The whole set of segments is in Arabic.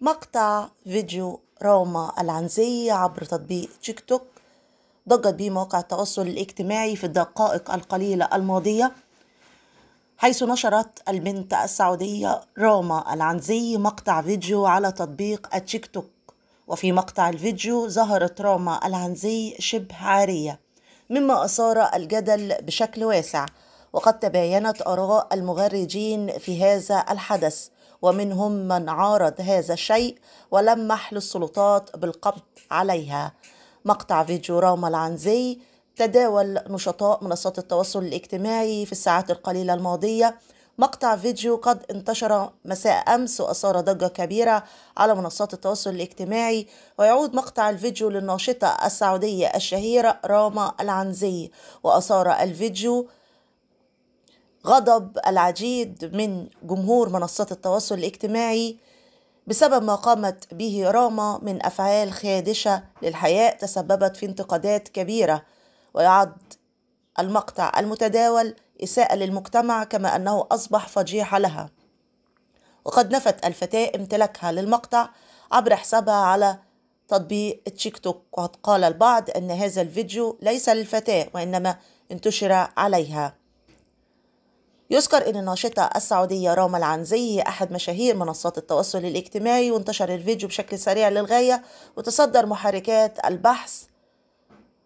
مقطع فيديو روما العنزي عبر تطبيق تيك توك ضجت به مواقع التواصل الاجتماعي في الدقائق القليلة الماضية حيث نشرت البنت السعودية روما العنزي مقطع فيديو على تطبيق التيك توك وفي مقطع الفيديو ظهرت روما العنزي شبه عارية مما أثار الجدل بشكل واسع وقد تباينت آراء المغردين في هذا الحدث ومنهم من عارض هذا الشيء ولمح للسلطات بالقبض عليها مقطع فيديو راما العنزي تداول نشطاء منصات التواصل الاجتماعي في الساعات القليلة الماضية مقطع فيديو قد انتشر مساء أمس وأثار ضجة كبيرة على منصات التواصل الاجتماعي ويعود مقطع الفيديو للناشطة السعودية الشهيرة راما العنزي وأثار الفيديو غضب العديد من جمهور منصات التواصل الاجتماعي بسبب ما قامت به راما من أفعال خادشة للحياء تسببت في انتقادات كبيرة ويعد المقطع المتداول إساءة للمجتمع كما أنه أصبح فضيحة لها وقد نفت الفتاة امتلاكها للمقطع عبر حسابها على تطبيق تيك توك وقد قال البعض أن هذا الفيديو ليس للفتاة وإنما انتشر عليها يذكر أن الناشطة السعودية راما العنزي أحد مشاهير منصات التواصل الاجتماعي وانتشر الفيديو بشكل سريع للغاية وتصدر محركات البحث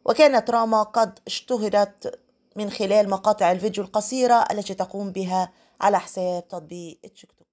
وكانت راما قد اشتهرت من خلال مقاطع الفيديو القصيرة التي تقوم بها على حساب تطبيق تيك توك